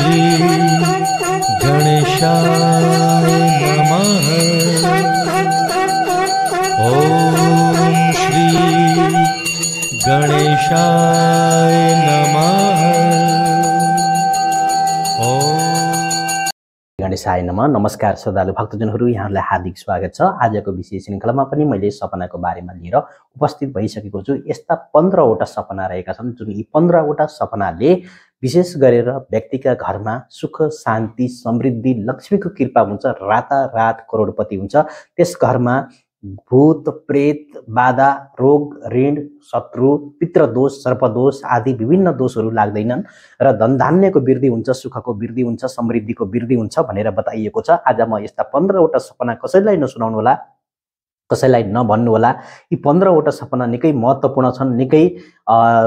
श्री गणेशाय नमः ॐ श्री गणेशाय नमः नमस्कार श्रद्धालु भक्तजनहरू यहाँहरूलाई हार्दिक स्वागत छ आजको विशेष श्रृङ्खलामा पनि मैले सपनाको बारेमा लिएर उपस्थित भइसकेको छु यस्ता पन्ध्रवटा सपना रहेका छन् जुन यी पन्ध्रवटा सपनाले विशेष गरेर व्यक्तिका घरमा सुख शान्ति समृद्धि लक्ष्मीको कृपा हुन्छ रातारात करोडपति हुन्छ त्यस घरमा भूत प्रेत बाधा रोग ऋण शत्रु पितृदोष सर्पदोष आदि विभिन्न दोषहरू लाग्दैनन् र धनधान्यको वृद्धि हुन्छ सुखको वृद्धि हुन्छ समृद्धिको वृद्धि हुन्छ भनेर बताइएको छ आज म यस्ता पन्ध्रवटा सपना कसैलाई होला कसैलाई नभन्नुहोला यी पन्ध्रवटा सपना निकै महत्त्वपूर्ण छन् निकै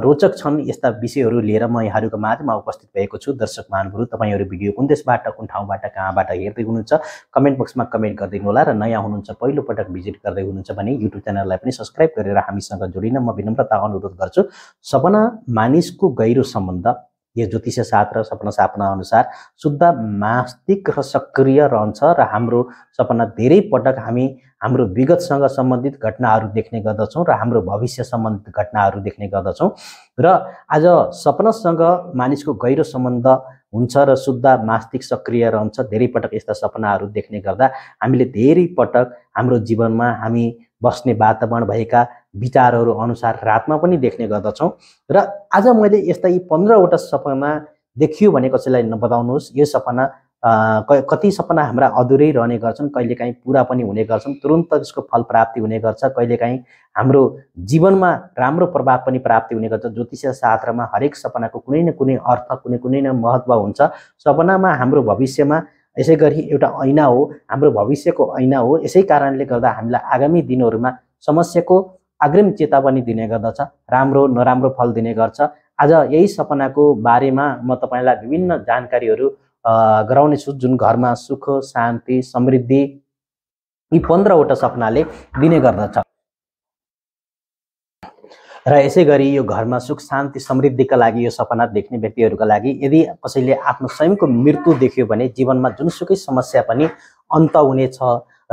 रोचक छन् यस्ता विषयहरू लिएर म यहाँहरूको माझमा उपस्थित भएको छु दर्शक महानुहरू तपाईँहरू भिडियो कुन देशबाट कुन ठाउँबाट कहाँबाट हेर्दै हुनुहुन्छ कमेन्ट बक्समा कमेन्ट गरिदिनु होला र नयाँ हुनुहुन्छ पहिलोपटक भिजिट गर्दै हुनुहुन्छ भने युट्युब च्यानललाई पनि सब्सक्राइब गरेर हामीसँग जोडिन म विनम्रता अनुरोध गर्छु सपना मानिसको गहिरो सम्बन्ध यो ज्योतिष शास्त्र सपना सापना अनुसार शुद्ध मास्तिक र सक्रिय रहन्छ र हाम्रो सपना धेरै पटक हामी हाम्रो विगतसँग सम्बन्धित घटनाहरू देख्ने गर्दछौँ र हाम्रो भविष्य सम्बन्धित घटनाहरू देख्ने गर्दछौँ र आज सपनासँग मानिसको गहिरो सम्बन्ध हुन्छ र शुद्ध मास्तिक सक्रिय रहन्छ धेरै पटक यस्ता सपनाहरू देख्ने गर्दा हामीले धेरै पटक हाम्रो जीवनमा हामी बस्ने वातावरण भएका विचारहरू अनुसार रातमा पनि देख्ने गर्दछौँ र आज मैले यस्ता यी पन्ध्रवटा सपना देखियो भने कसैलाई नबताउनुहोस् यो सपना कति सपना हाम्रा अधुरै रहने गर्छन् कहिलेकाहीँ पुरा पनि हुने गर्छन् तुरन्त त्यसको फल प्राप्ति हुने गर्छ कहिलेकाहीँ हाम्रो जीवनमा राम्रो प्रभाव पनि प्राप्ति हुने गर्छ ज्योतिष शास्त्रमा हरेक सपनाको कुनै न कुनै अर्थ कुनै कुनै न महत्त्व हुन्छ सपनामा हाम्रो भविष्यमा यसै गरी एउटा ऐना हो हाम्रो भविष्यको ऐना हो यसै कारणले गर्दा हामीलाई आगामी दिनहरूमा समस्याको अग्रिम चेतावनी दिने गर्दछ राम्रो नराम्रो फल दिने गर्छ आज यही सपनाको बारेमा म तपाईँलाई विभिन्न जानकारीहरू गराउनेछु जुन घरमा सुख शान्ति समृद्धि यी पन्ध्रवटा सपनाले दिने गर्दछ र यसै गरी यो घरमा सुख शान्ति समृद्धिका लागि यो सपना देख्ने व्यक्तिहरूका लागि यदि कसैले आफ्नो स्वयंको मृत्यु देख्यो भने जीवनमा जुनसुकै समस्या पनि अन्त हुनेछ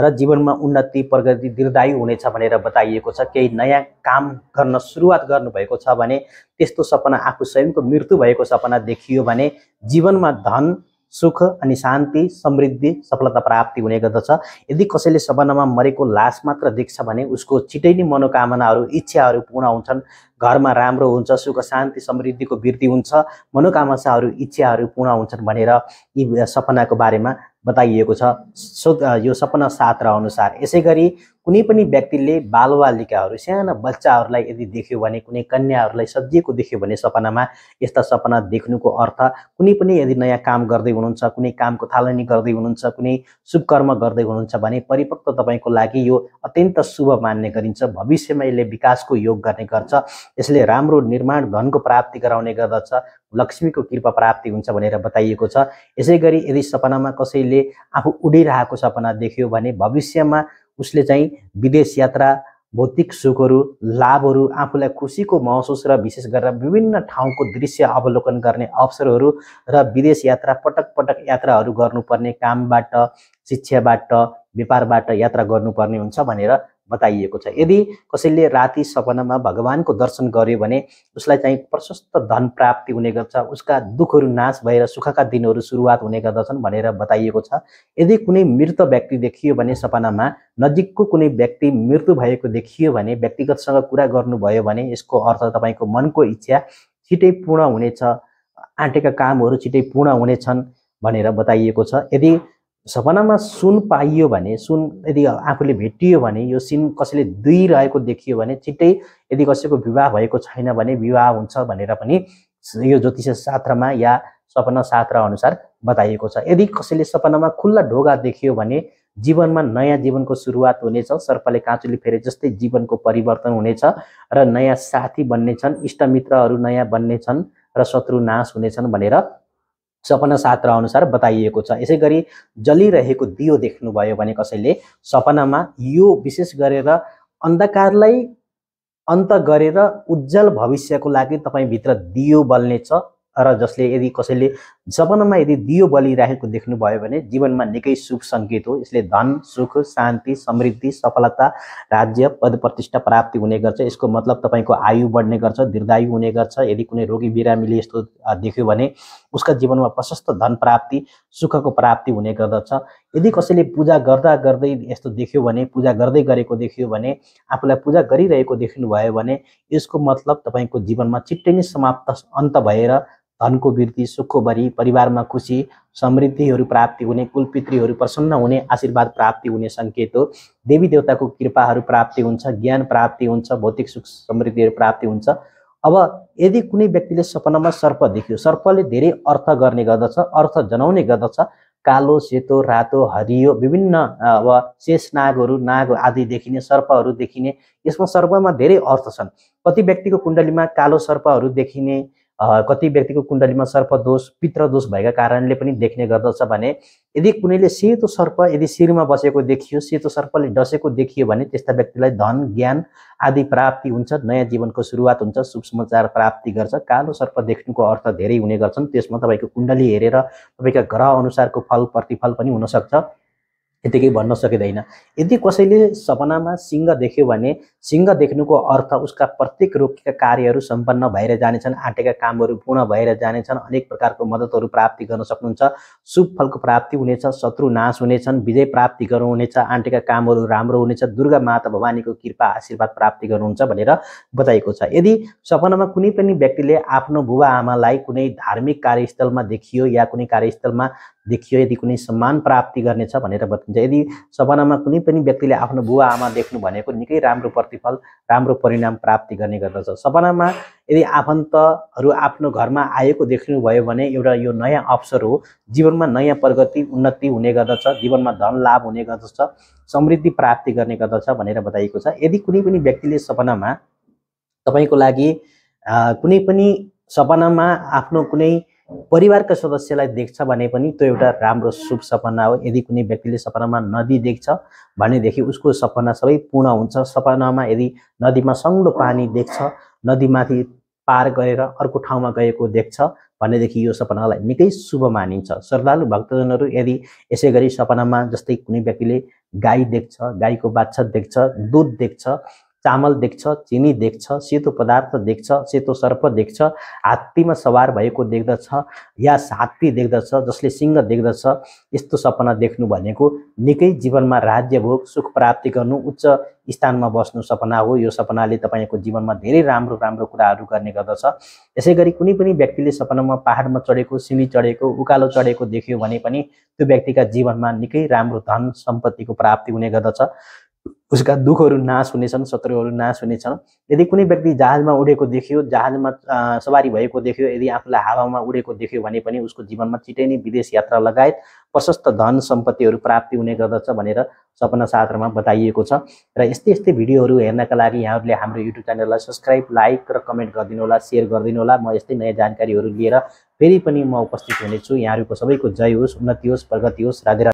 र जीवनमा उन्नति प्रगति दीर्घायु हुनेछ भनेर बताइएको छ केही नयाँ काम गर्न सुरुवात गर्नुभएको छ भने त्यस्तो सपना आफू स्वयंको मृत्यु भएको सपना देखियो भने जीवनमा धन सुख अनि शान्ति समृद्धि सफलता प्राप्ति हुने गर्दछ यदि कसैले सपनामा मरेको लास मात्र देख्छ भने उसको छिटै नै मनोकामनाहरू इच्छाहरू पूर्ण हुन्छन् घरमा राम्रो हुन्छ सुख शान्ति समृद्धिको वृद्धि हुन्छ मनोकामनाहरू इच्छाहरू पूर्ण हुन्छन् भनेर यी सपनाको बारेमा बताइएको छ सो यो सपना शास्त्र अनुसार यसै गरी कुनै पनि व्यक्तिले बालबालिकाहरू साना बच्चाहरूलाई यदि देख्यो भने कुनै कन्याहरूलाई सजिएको देख्यो भने सपनामा यस्ता सपना देख्नुको अर्थ कुनै पनि यदि नयाँ काम गर्दै हुनुहुन्छ कुनै कामको थालनी गर्दै हुनुहुन्छ कुनै शुभकर्म गर्दै हुनुहुन्छ भने परिपक्व तपाईँको लागि यो अत्यन्त शुभ मान्ने गरिन्छ भविष्यमा यसले विकासको योग गर्ने गर्छ यसले राम्रो निर्माण धनको प्राप्ति गराउने गर्दछ लक्ष्मीको कृपा प्राप्ति हुन्छ भनेर बताइएको छ यसै गरी यदि सपनामा कसैले आफू उडिरहेको सपना देख्यो भने भविष्यमा उसले चाहिँ विदेश यात्रा भौतिक सुखहरू लाभहरू आफूलाई खुसीको महसुस र विशेष गरेर विभिन्न ठाउँको दृश्य अवलोकन गर्ने अवसरहरू र विदेश यात्रा पटक पटक यात्राहरू गर्नुपर्ने कामबाट शिक्षाबाट व्यापारबाट यात्रा गर्नुपर्ने हुन्छ भनेर बताइएको छ यदि कसैले राति सपनामा भगवान्को दर्शन गर्यो भने उसलाई चाहिँ प्रशस्त धन प्राप्ति हुने गर्छ उसका दुःखहरू नाश भएर सुखका दिनहरू सुरुवात हुने गर्दछन् भनेर बताइएको छ यदि कुनै मृत व्यक्ति देखियो भने सपनामा नजिकको कुनै व्यक्ति मृत्यु भएको देखियो भने व्यक्तिगतसँग कुरा गर्नुभयो भने यसको अर्थ तपाईँको मनको इच्छा छिटै पूर्ण हुनेछ आँटेका कामहरू छिटै पूर्ण हुनेछन् भनेर बताइएको छ यदि सपनामा सुन पाइयो भने सुन यदि आफूले भेटियो भने यो सिन कसैले दुइरहेको देखियो भने छिट्टै यदि कसैको विवाह भएको छैन भने विवाह हुन्छ भनेर पनि यो ज्योतिष शास्त्रमा या सपना शास्त्र अनुसार बताइएको छ यदि कसैले सपनामा खुल्ला ढोगा देखियो भने जीवनमा नयाँ जीवनको सुरुवात हुनेछ सर्पले काँचुले फेरे जस्तै जीवनको परिवर्तन हुनेछ र नयाँ साथी बन्नेछन् इष्टमित्रहरू नयाँ बन्नेछन् र शत्रु नाश हुनेछन् भनेर सपना शास्त्र अनुसार बताइएको छ यसै गरी जलिरहेको दियो देख्नुभयो भने कसैले सपनामा यो विशेष गरेर अन्धकारलाई अन्त गरेर उज्जवल भविष्यको लागि तपाईँभित्र दियो छ र जसले यदि कसैले सपनामा यदि दियो बलिरहेको देख्नुभयो भने जीवनमा निकै सुख सङ्केत हो यसले धन सुख शान्ति समृद्धि सफलता राज्य पद प्रतिष्ठा प्राप्ति हुने गर्छ यसको मतलब तपाईँको आयु बढ्ने गर्छ दीर्घायु हुने गर्छ यदि कुनै रोगी बिरामीले यस्तो देख्यो भने उसका जीवनमा प्रशस्त धन प्राप्ति सुखको प्राप्ति हुने गर्दछ यदि कसैले पूजा गर्दा गर्दै यस्तो देख्यो भने पूजा गर्दै गरेको देखियो भने आफूलाई पूजा गरिरहेको देख्नुभयो भने यसको मतलब तपाईँको जीवनमा छिट्टै नै समाप्त अन्त भएर धनको वृद्धि सुखोभरि परिवारमा खुसी समृद्धिहरू प्राप्ति हुने कुलपितृहरू प्रसन्न हुने आशीर्वाद प्राप्ति हुने सङ्केत हो देवी देवताको कृपाहरू प्राप्ति हुन्छ ज्ञान प्राप्ति हुन्छ भौतिक सुख समृद्धिहरू प्राप्ति हुन्छ अब यदि कुनै व्यक्तिले सपनामा सर्प देख्यो सर्पले धेरै अर्थ गर्ने गर्दछ अर्थ जनाउने गर्दछ कालो सेतो रातो हरियो विभिन्न अब शेष नागहरू नाग आदि देखिने सर्पहरू देखिने यसमा सर्पमा धेरै अर्थ छन् कति व्यक्तिको कुण्डलीमा कालो सर्पहरू देखिने कति व्यक्तिको कुण्डलीमा सर्प दोष दोष भएका कारणले पनि देख्ने गर्दछ भने यदि कुनैले सेतो सर्प यदि शिरमा बसेको देखियो सेतो सर्पले डसेको देखियो भने त्यस्ता व्यक्तिलाई धन ज्ञान आदि प्राप्ति हुन्छ नयाँ जीवनको सुरुवात हुन्छ शुभ समाचार प्राप्ति गर्छ कालो सर्प देख्नुको अर्थ धेरै हुने गर्छन् त्यसमा तपाईँको कुण्डली हेरेर तपाईँका ग्रह अनुसारको फल प्रतिफल पनि हुनसक्छ यतिकै भन्न सकिँदैन यदि कसैले सपनामा सिंह देख्यो भने सिंह देख्नुको अर्थ उसका प्रत्येक रोगका कार्यहरू सम्पन्न भएर जानेछन् आँटेका कामहरू पूर्ण भएर जानेछन् अनेक प्रकारको मद्दतहरू प्राप्ति गर्न सक्नुहुन्छ शुभ फलको प्राप्ति हुनेछ शत्रु नाश हुनेछन् विजय प्राप्ति गर्नुहुनेछ आँटेका कामहरू राम्रो हुनेछ दुर्गा माता भवानीको कृपा आशीर्वाद प्राप्ति गर्नुहुन्छ भनेर बताएको छ यदि सपनामा कुनै पनि व्यक्तिले आफ्नो बुबा आमालाई कुनै धार्मिक कार्यस्थलमा देखियो या कुनै कार्यस्थलमा देखियो यदि कुनै सम्मान प्राप्ति गर्नेछ भनेर बताइन्छ यदि सपनामा कुनै पनि व्यक्तिले आफ्नो बुवा आमा देख्नु भनेको निकै राम्रो प्रतिफल राम्रो परिणाम प्राप्ति गर्ने गर्दछ सपनामा यदि आफन्तहरू आफ्नो घरमा आएको देख्नुभयो भने एउटा यो नयाँ अवसर हो जीवनमा नयाँ प्रगति उन्नति हुने गर्दछ जीवनमा धन लाभ हुने गर्दछ समृद्धि प्राप्ति गर्ने गर्दछ भनेर बताइएको छ यदि कुनै पनि व्यक्तिले सपनामा तपाईँको लागि कुनै पनि सपनामा आफ्नो कुनै परिवारका सदस्यलाई देख्छ भने पनि त्यो एउटा राम्रो शुभ सपना हो यदि कुनै व्यक्तिले सपनामा नदी देख्छ भनेदेखि उसको सपना सबै पूर्ण हुन्छ सपनामा यदि नदीमा सङ्लो पानी देख्छ नदीमाथि पार गरेर अर्को ठाउँमा गएको देख्छ भनेदेखि यो सपनालाई निकै शुभ मानिन्छ श्रद्धालु भक्तजनहरू यदि यसै गरी सपनामा जस्तै कुनै व्यक्तिले गाई देख्छ गाईको बाछा देख्छ दुध देख्छ चामल देख्छ चिनी देख्छ सेतो पदार्थ देख्छ सेतो सर्प देख्छ हात्तीमा सवार भएको देख्दछ या हात्ती देख्दछ जसले सिंह देख्दछ यस्तो सपना देख्नु भनेको निकै जीवनमा राज्य भोग सुख प्राप्ति गर्नु उच्च स्थानमा बस्नु सपना हो यो सपनाले तपाईँको जीवनमा धेरै राम्रो राम्रो कुराहरू गर्ने गर्दछ यसै गरी कुनै पनि व्यक्तिले सपनामा पाहाडमा चढेको सिमी चढेको उकालो चढेको देख्यो भने पनि त्यो व्यक्तिका जीवनमा निकै राम्रो धन सम्पत्तिको प्राप्ति हुने गर्दछ उसका दुःखहरू नाश हुनेछन् शत्रुहरू नाश हुनेछन् यदि कुनै व्यक्ति जहाजमा उडेको देखियो जहाजमा सवारी भएको देखियो यदि आफूलाई हावामा उडेको देखियो भने पनि उसको जीवनमा छिटै नै विदेश यात्रा लगायत प्रशस्त धन सम्पत्तिहरू प्राप्ति हुने गर्दछ भनेर सपना शास्त्रमा बताइएको छ र यस्तै यस्तै भिडियोहरू हेर्नका लागि यहाँहरूले हाम्रो युट्युब च्यानललाई सब्सक्राइब लाइक र कमेन्ट गरिदिनु होला सेयर गरिदिनु होला म यस्तै नयाँ जानकारीहरू लिएर फेरि पनि म उपस्थित हुनेछु यहाँहरूको सबैको जय होस् उन्नति होस् प्रगति होस् राधे